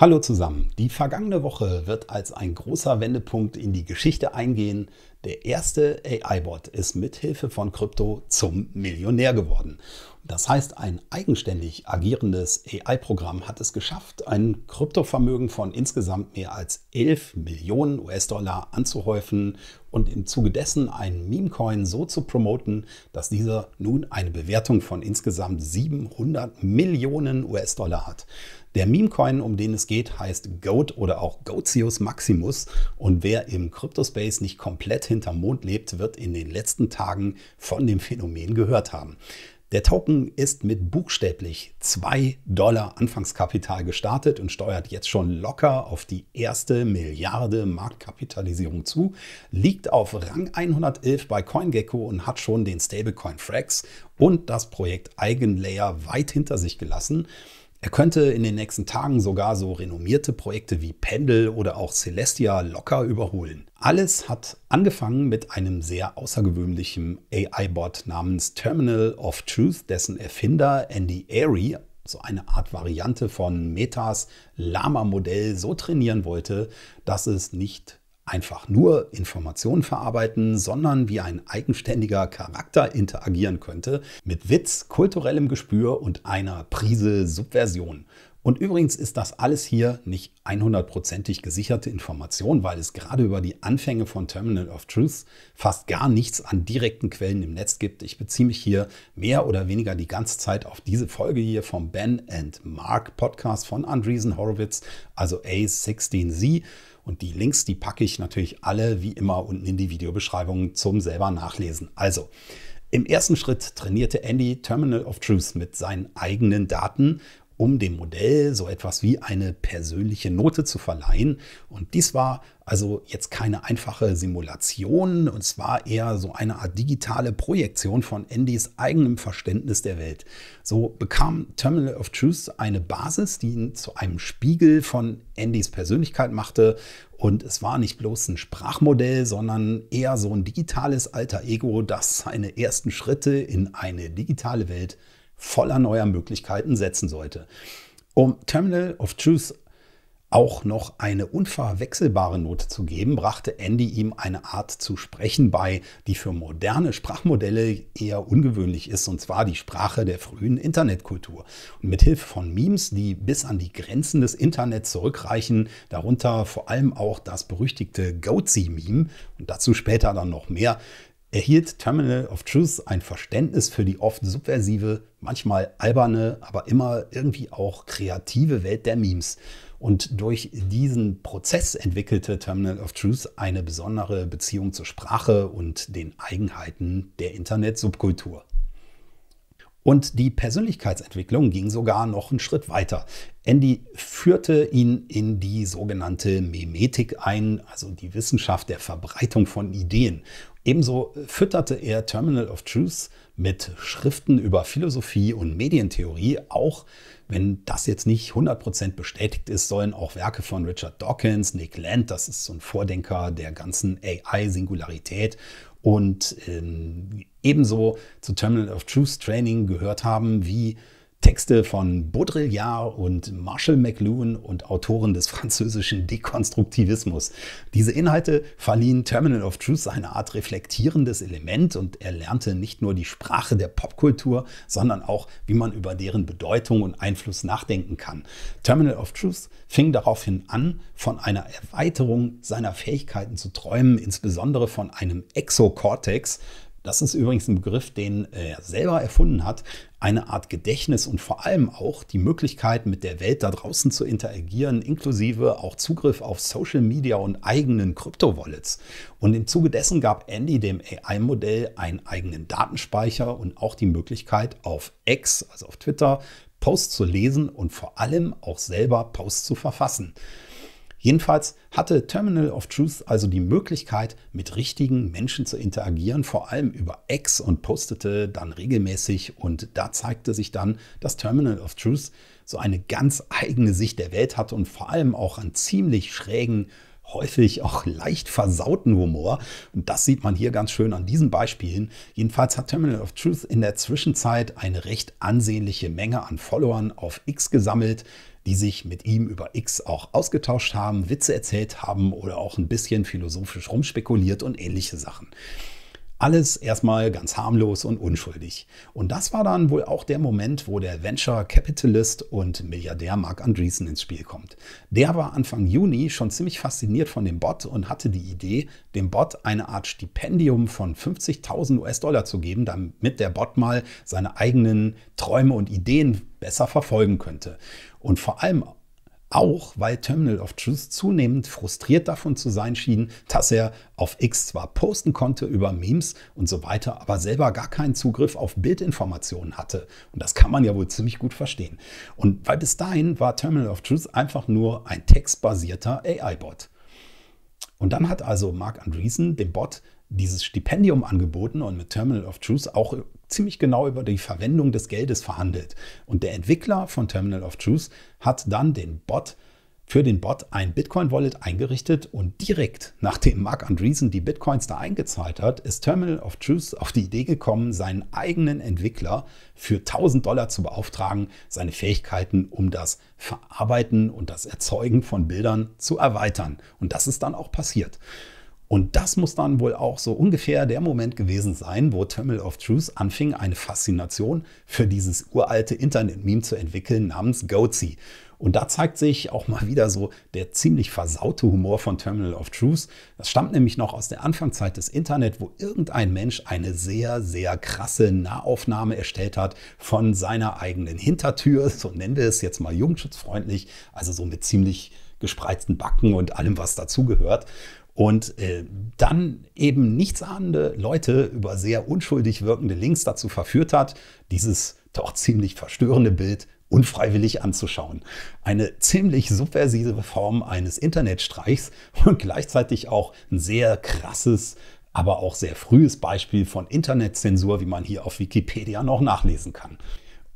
Hallo zusammen. Die vergangene Woche wird als ein großer Wendepunkt in die Geschichte eingehen. Der erste AI-Bot ist mithilfe von Krypto zum Millionär geworden. Das heißt, ein eigenständig agierendes AI-Programm hat es geschafft, ein Kryptovermögen von insgesamt mehr als 11 Millionen US-Dollar anzuhäufen und im Zuge dessen einen Memecoin so zu promoten, dass dieser nun eine Bewertung von insgesamt 700 Millionen US-Dollar hat. Der Memecoin, um den es geht, heißt Goat oder auch Goatius Maximus. Und wer im Cryptospace nicht komplett hinterm Mond lebt, wird in den letzten Tagen von dem Phänomen gehört haben. Der Token ist mit buchstäblich 2 Dollar Anfangskapital gestartet und steuert jetzt schon locker auf die erste Milliarde Marktkapitalisierung zu, liegt auf Rang 111 bei CoinGecko und hat schon den Stablecoin Frax und das Projekt Eigenlayer weit hinter sich gelassen. Er könnte in den nächsten Tagen sogar so renommierte Projekte wie Pendel oder auch Celestia locker überholen. Alles hat angefangen mit einem sehr außergewöhnlichen AI-Bot namens Terminal of Truth, dessen Erfinder Andy Airy so eine Art Variante von Metas Lama-Modell so trainieren wollte, dass es nicht einfach nur Informationen verarbeiten, sondern wie ein eigenständiger Charakter interagieren könnte, mit Witz, kulturellem Gespür und einer Prise Subversion. Und übrigens ist das alles hier nicht 100%ig gesicherte Information, weil es gerade über die Anfänge von Terminal of Truth fast gar nichts an direkten Quellen im Netz gibt. Ich beziehe mich hier mehr oder weniger die ganze Zeit auf diese Folge hier vom Ben and Mark Podcast von Andreessen Horowitz, also A16Z. Und die Links, die packe ich natürlich alle wie immer unten in die Videobeschreibung zum selber nachlesen. Also, im ersten Schritt trainierte Andy Terminal of Truth mit seinen eigenen Daten um dem Modell so etwas wie eine persönliche Note zu verleihen. Und dies war also jetzt keine einfache Simulation, und zwar eher so eine Art digitale Projektion von Andys eigenem Verständnis der Welt. So bekam Terminal of Truth eine Basis, die ihn zu einem Spiegel von Andys Persönlichkeit machte. Und es war nicht bloß ein Sprachmodell, sondern eher so ein digitales Alter Ego, das seine ersten Schritte in eine digitale Welt voller neuer Möglichkeiten setzen sollte. Um Terminal of Truth auch noch eine unverwechselbare Note zu geben, brachte Andy ihm eine Art zu sprechen bei, die für moderne Sprachmodelle eher ungewöhnlich ist, und zwar die Sprache der frühen Internetkultur. Und mit Hilfe von Memes, die bis an die Grenzen des Internets zurückreichen, darunter vor allem auch das berüchtigte Goatsy-Meme, und dazu später dann noch mehr, erhielt Terminal of Truth ein Verständnis für die oft subversive, manchmal alberne, aber immer irgendwie auch kreative Welt der Memes. Und durch diesen Prozess entwickelte Terminal of Truth eine besondere Beziehung zur Sprache und den Eigenheiten der Internet-Subkultur. Und die Persönlichkeitsentwicklung ging sogar noch einen Schritt weiter. Andy führte ihn in die sogenannte Memetik ein, also die Wissenschaft der Verbreitung von Ideen. Ebenso fütterte er Terminal of Truth mit Schriften über Philosophie und Medientheorie. Auch wenn das jetzt nicht 100% bestätigt ist, sollen auch Werke von Richard Dawkins, Nick Land, das ist so ein Vordenker der ganzen AI-Singularität und ähm, ebenso zu Terminal of Truth Training gehört haben wie Texte von Baudrillard und Marshall McLuhan und Autoren des französischen Dekonstruktivismus. Diese Inhalte verliehen Terminal of Truth eine Art reflektierendes Element und er lernte nicht nur die Sprache der Popkultur, sondern auch, wie man über deren Bedeutung und Einfluss nachdenken kann. Terminal of Truth fing daraufhin an, von einer Erweiterung seiner Fähigkeiten zu träumen, insbesondere von einem Exokortex, das ist übrigens ein Begriff, den er selber erfunden hat, eine Art Gedächtnis und vor allem auch die Möglichkeit, mit der Welt da draußen zu interagieren, inklusive auch Zugriff auf Social Media und eigenen krypto Kryptowallets. Und im Zuge dessen gab Andy dem AI-Modell einen eigenen Datenspeicher und auch die Möglichkeit, auf X, also auf Twitter, Posts zu lesen und vor allem auch selber Posts zu verfassen. Jedenfalls hatte Terminal of Truth also die Möglichkeit, mit richtigen Menschen zu interagieren, vor allem über X und postete dann regelmäßig. Und da zeigte sich dann, dass Terminal of Truth so eine ganz eigene Sicht der Welt hatte und vor allem auch an ziemlich schrägen häufig auch leicht versauten Humor. Und das sieht man hier ganz schön an diesen Beispielen. Jedenfalls hat Terminal of Truth in der Zwischenzeit eine recht ansehnliche Menge an Followern auf X gesammelt, die sich mit ihm über X auch ausgetauscht haben, Witze erzählt haben oder auch ein bisschen philosophisch rumspekuliert und ähnliche Sachen. Alles erstmal ganz harmlos und unschuldig. Und das war dann wohl auch der Moment, wo der Venture Capitalist und Milliardär Mark Andreessen ins Spiel kommt. Der war Anfang Juni schon ziemlich fasziniert von dem Bot und hatte die Idee, dem Bot eine Art Stipendium von 50.000 US-Dollar zu geben, damit der Bot mal seine eigenen Träume und Ideen besser verfolgen könnte. Und vor allem auch weil Terminal of Truth zunehmend frustriert davon zu sein schien, dass er auf X zwar posten konnte über Memes und so weiter, aber selber gar keinen Zugriff auf Bildinformationen hatte. Und das kann man ja wohl ziemlich gut verstehen. Und weil bis dahin war Terminal of Truth einfach nur ein textbasierter AI-Bot. Und dann hat also Mark Andreessen dem Bot dieses Stipendium angeboten und mit Terminal of Truth auch ziemlich genau über die Verwendung des Geldes verhandelt. Und der Entwickler von Terminal of Truth hat dann den Bot für den Bot ein Bitcoin-Wallet eingerichtet und direkt nachdem Mark Andreessen die Bitcoins da eingezahlt hat, ist Terminal of Truth auf die Idee gekommen, seinen eigenen Entwickler für 1000 Dollar zu beauftragen, seine Fähigkeiten um das Verarbeiten und das Erzeugen von Bildern zu erweitern. Und das ist dann auch passiert. Und das muss dann wohl auch so ungefähr der Moment gewesen sein, wo Terminal of Truth anfing, eine Faszination für dieses uralte Internet-Meme zu entwickeln namens Goatsy. Und da zeigt sich auch mal wieder so der ziemlich versaute Humor von Terminal of Truth. Das stammt nämlich noch aus der Anfangszeit des Internet, wo irgendein Mensch eine sehr, sehr krasse Nahaufnahme erstellt hat von seiner eigenen Hintertür, so nennen wir es jetzt mal jugendschutzfreundlich, also so mit ziemlich gespreizten Backen und allem, was dazugehört und äh, dann eben nichtsahnende Leute über sehr unschuldig wirkende Links dazu verführt hat, dieses doch ziemlich verstörende Bild unfreiwillig anzuschauen. Eine ziemlich subversive Form eines Internetstreichs und gleichzeitig auch ein sehr krasses, aber auch sehr frühes Beispiel von Internetzensur, wie man hier auf Wikipedia noch nachlesen kann.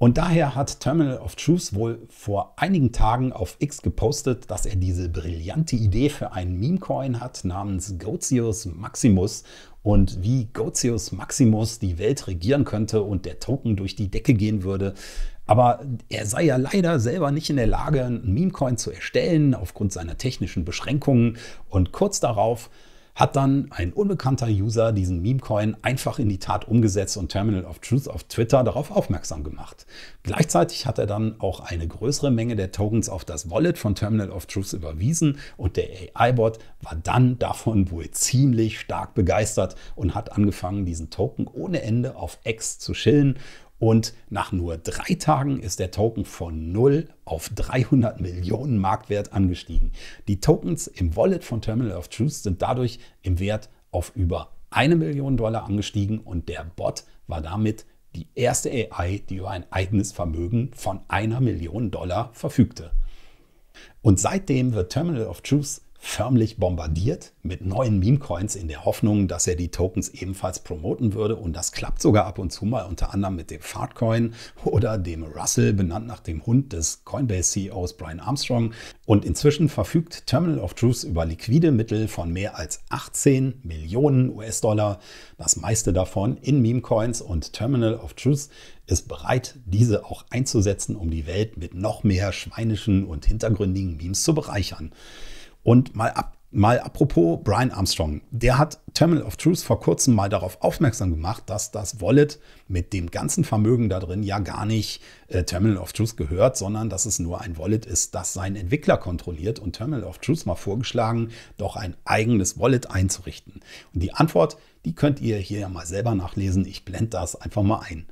Und daher hat Terminal of Truth wohl vor einigen Tagen auf X gepostet, dass er diese brillante Idee für einen Meme-Coin hat namens Gozius Maximus und wie Gozius Maximus die Welt regieren könnte und der Token durch die Decke gehen würde. Aber er sei ja leider selber nicht in der Lage, einen Meme-Coin zu erstellen aufgrund seiner technischen Beschränkungen. Und kurz darauf hat dann ein unbekannter User diesen Memecoin einfach in die Tat umgesetzt und Terminal of Truth auf Twitter darauf aufmerksam gemacht. Gleichzeitig hat er dann auch eine größere Menge der Tokens auf das Wallet von Terminal of Truth überwiesen und der AI-Bot war dann davon wohl ziemlich stark begeistert und hat angefangen, diesen Token ohne Ende auf X zu schillen und nach nur drei Tagen ist der Token von 0 auf 300 Millionen Marktwert angestiegen. Die Tokens im Wallet von Terminal of Truth sind dadurch im Wert auf über eine Million Dollar angestiegen und der Bot war damit die erste AI, die über ein eigenes Vermögen von einer Million Dollar verfügte. Und seitdem wird Terminal of Truth förmlich bombardiert mit neuen Meme-Coins in der Hoffnung, dass er die Tokens ebenfalls promoten würde. Und das klappt sogar ab und zu mal, unter anderem mit dem Fartcoin oder dem Russell, benannt nach dem Hund des Coinbase-CEOs Brian Armstrong. Und inzwischen verfügt Terminal of Truth über liquide Mittel von mehr als 18 Millionen US-Dollar, das meiste davon in Meme-Coins. Und Terminal of Truth ist bereit, diese auch einzusetzen, um die Welt mit noch mehr schweinischen und hintergründigen Memes zu bereichern. Und mal ab Mal apropos Brian Armstrong, der hat Terminal of Truth vor kurzem mal darauf aufmerksam gemacht, dass das Wallet mit dem ganzen Vermögen da drin ja gar nicht äh, Terminal of Truth gehört, sondern dass es nur ein Wallet ist, das sein Entwickler kontrolliert und Terminal of Truth mal vorgeschlagen, doch ein eigenes Wallet einzurichten. Und die Antwort, die könnt ihr hier ja mal selber nachlesen. Ich blende das einfach mal ein.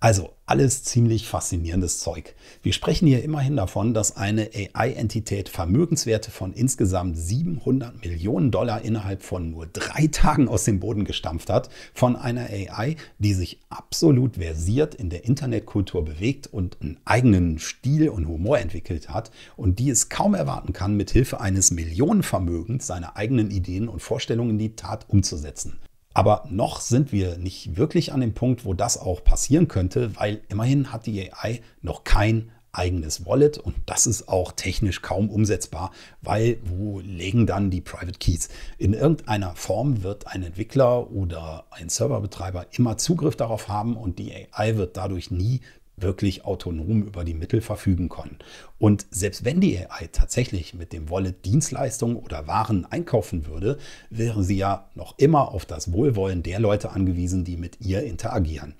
Also alles ziemlich faszinierendes Zeug. Wir sprechen hier immerhin davon, dass eine AI-Entität Vermögenswerte von insgesamt 700 Millionen Dollar innerhalb von nur drei Tagen aus dem Boden gestampft hat, von einer AI, die sich absolut versiert in der Internetkultur bewegt und einen eigenen Stil und Humor entwickelt hat und die es kaum erwarten kann, mithilfe eines Millionenvermögens seine eigenen Ideen und Vorstellungen in die Tat umzusetzen. Aber noch sind wir nicht wirklich an dem Punkt, wo das auch passieren könnte, weil immerhin hat die AI noch kein eigenes Wallet und das ist auch technisch kaum umsetzbar, weil wo legen dann die Private Keys? In irgendeiner Form wird ein Entwickler oder ein Serverbetreiber immer Zugriff darauf haben und die AI wird dadurch nie wirklich autonom über die Mittel verfügen können. Und selbst wenn die AI tatsächlich mit dem Wallet Dienstleistungen oder Waren einkaufen würde, wäre sie ja noch immer auf das Wohlwollen der Leute angewiesen, die mit ihr interagieren.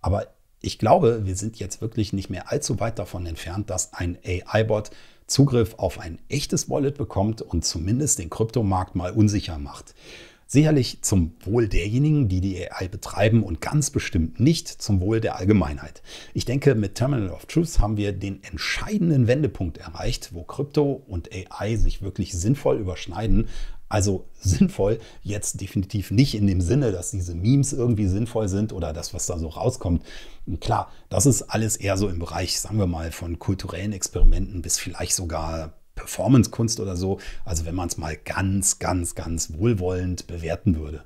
Aber ich glaube, wir sind jetzt wirklich nicht mehr allzu weit davon entfernt, dass ein AI-Bot Zugriff auf ein echtes Wallet bekommt und zumindest den Kryptomarkt mal unsicher macht. Sicherlich zum Wohl derjenigen, die die AI betreiben und ganz bestimmt nicht zum Wohl der Allgemeinheit. Ich denke, mit Terminal of Truth haben wir den entscheidenden Wendepunkt erreicht, wo Krypto und AI sich wirklich sinnvoll überschneiden, also sinnvoll jetzt definitiv nicht in dem Sinne, dass diese Memes irgendwie sinnvoll sind oder das, was da so rauskommt. klar, das ist alles eher so im Bereich, sagen wir mal, von kulturellen Experimenten bis vielleicht sogar Performance-Kunst oder so. Also wenn man es mal ganz, ganz, ganz wohlwollend bewerten würde.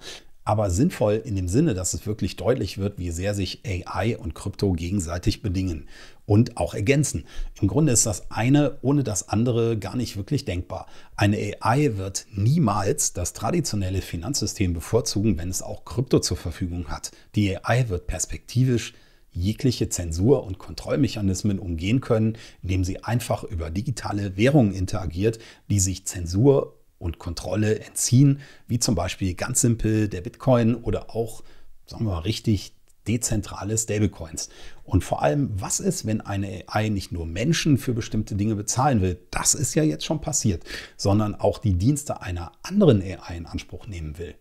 Aber sinnvoll in dem Sinne, dass es wirklich deutlich wird, wie sehr sich AI und Krypto gegenseitig bedingen und auch ergänzen. Im Grunde ist das eine ohne das andere gar nicht wirklich denkbar. Eine AI wird niemals das traditionelle Finanzsystem bevorzugen, wenn es auch Krypto zur Verfügung hat. Die AI wird perspektivisch jegliche Zensur und Kontrollmechanismen umgehen können, indem sie einfach über digitale Währungen interagiert, die sich Zensur und Kontrolle entziehen, wie zum Beispiel ganz simpel der Bitcoin oder auch, sagen wir mal richtig, dezentrale Stablecoins. Und vor allem, was ist, wenn eine AI nicht nur Menschen für bestimmte Dinge bezahlen will, das ist ja jetzt schon passiert, sondern auch die Dienste einer anderen AI in Anspruch nehmen will.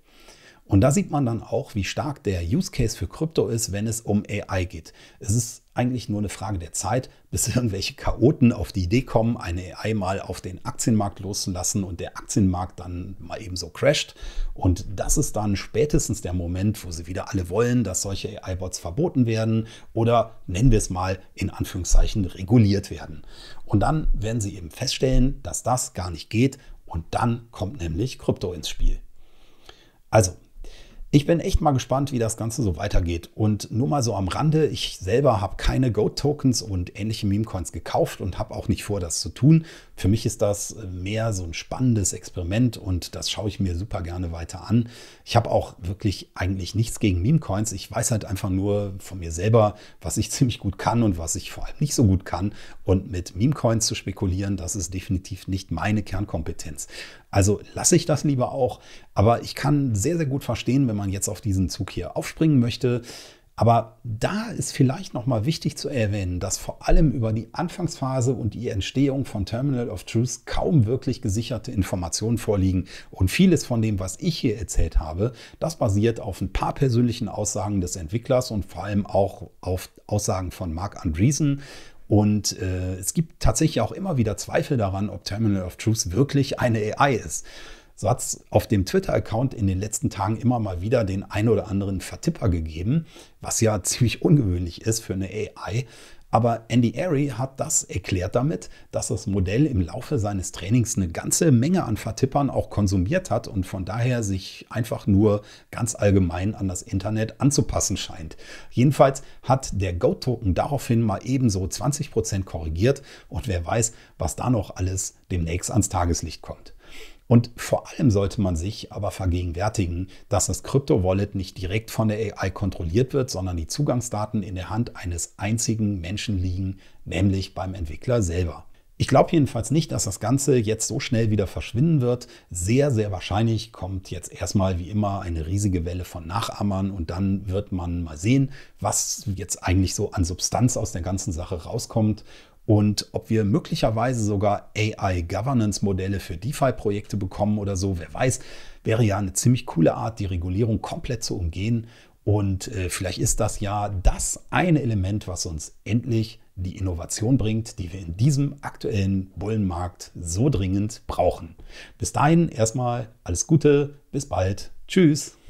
Und da sieht man dann auch, wie stark der Use Case für Krypto ist, wenn es um AI geht. Es ist eigentlich nur eine Frage der Zeit, bis irgendwelche Chaoten auf die Idee kommen, eine AI mal auf den Aktienmarkt loszulassen und der Aktienmarkt dann mal eben so crasht. Und das ist dann spätestens der Moment, wo sie wieder alle wollen, dass solche AI-Bots verboten werden oder nennen wir es mal in Anführungszeichen reguliert werden. Und dann werden sie eben feststellen, dass das gar nicht geht und dann kommt nämlich Krypto ins Spiel. Also, ich bin echt mal gespannt, wie das Ganze so weitergeht. Und nur mal so am Rande, ich selber habe keine Goat-Tokens und ähnliche Meme-Coins gekauft und habe auch nicht vor, das zu tun. Für mich ist das äh, mehr so ein spannendes Experiment und das schaue ich mir super gerne weiter an. Ich habe auch wirklich eigentlich nichts gegen Meme-Coins. Ich weiß halt einfach nur von mir selber, was ich ziemlich gut kann und was ich vor allem nicht so gut kann. Und mit Meme-Coins zu spekulieren, das ist definitiv nicht meine Kernkompetenz. Also lasse ich das lieber auch. Aber ich kann sehr, sehr gut verstehen, wenn man jetzt auf diesen Zug hier aufspringen möchte. Aber da ist vielleicht nochmal wichtig zu erwähnen, dass vor allem über die Anfangsphase und die Entstehung von Terminal of Truth kaum wirklich gesicherte Informationen vorliegen. Und vieles von dem, was ich hier erzählt habe, das basiert auf ein paar persönlichen Aussagen des Entwicklers und vor allem auch auf Aussagen von Mark Andreessen, und äh, es gibt tatsächlich auch immer wieder Zweifel daran, ob Terminal of Truth wirklich eine AI ist. So hat es auf dem Twitter-Account in den letzten Tagen immer mal wieder den ein oder anderen Vertipper gegeben, was ja ziemlich ungewöhnlich ist für eine AI. Aber Andy Airy hat das erklärt damit, dass das Modell im Laufe seines Trainings eine ganze Menge an Vertippern auch konsumiert hat und von daher sich einfach nur ganz allgemein an das Internet anzupassen scheint. Jedenfalls hat der Go-Token daraufhin mal ebenso 20% korrigiert und wer weiß, was da noch alles demnächst ans Tageslicht kommt. Und vor allem sollte man sich aber vergegenwärtigen, dass das Krypto-Wallet nicht direkt von der AI kontrolliert wird, sondern die Zugangsdaten in der Hand eines einzigen Menschen liegen, nämlich beim Entwickler selber. Ich glaube jedenfalls nicht, dass das Ganze jetzt so schnell wieder verschwinden wird. Sehr, sehr wahrscheinlich kommt jetzt erstmal wie immer eine riesige Welle von Nachahmern und dann wird man mal sehen, was jetzt eigentlich so an Substanz aus der ganzen Sache rauskommt und ob wir möglicherweise sogar AI-Governance-Modelle für DeFi-Projekte bekommen oder so, wer weiß, wäre ja eine ziemlich coole Art, die Regulierung komplett zu umgehen. Und äh, vielleicht ist das ja das eine Element, was uns endlich die Innovation bringt, die wir in diesem aktuellen Bullenmarkt so dringend brauchen. Bis dahin erstmal alles Gute, bis bald, tschüss.